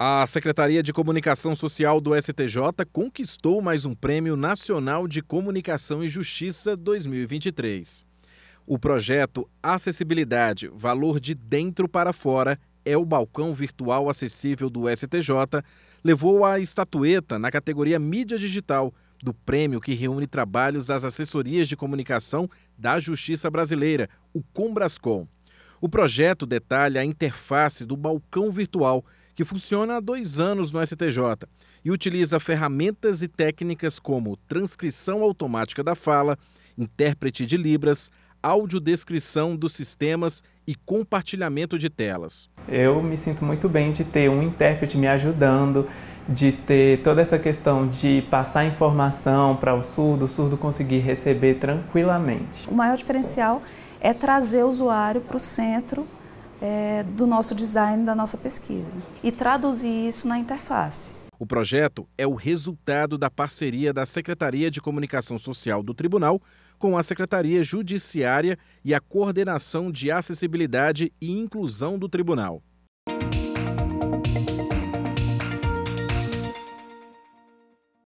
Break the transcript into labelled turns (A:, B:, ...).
A: A Secretaria de Comunicação Social do STJ conquistou mais um Prêmio Nacional de Comunicação e Justiça 2023. O projeto Acessibilidade Valor de Dentro para Fora é o balcão virtual acessível do STJ, levou a estatueta na categoria Mídia Digital do prêmio que reúne trabalhos às assessorias de comunicação da Justiça Brasileira, o Combrascom. O projeto detalha a interface do balcão virtual que funciona há dois anos no STJ e utiliza ferramentas e técnicas como transcrição automática da fala, intérprete de Libras, audiodescrição dos sistemas e compartilhamento de telas.
B: Eu me sinto muito bem de ter um intérprete me ajudando, de ter toda essa questão de passar informação para o surdo, o surdo conseguir receber tranquilamente.
C: O maior diferencial é trazer o usuário para o centro é, do nosso design, da nossa pesquisa, e traduzir isso na interface.
A: O projeto é o resultado da parceria da Secretaria de Comunicação Social do Tribunal com a Secretaria Judiciária e a Coordenação de Acessibilidade e Inclusão do Tribunal.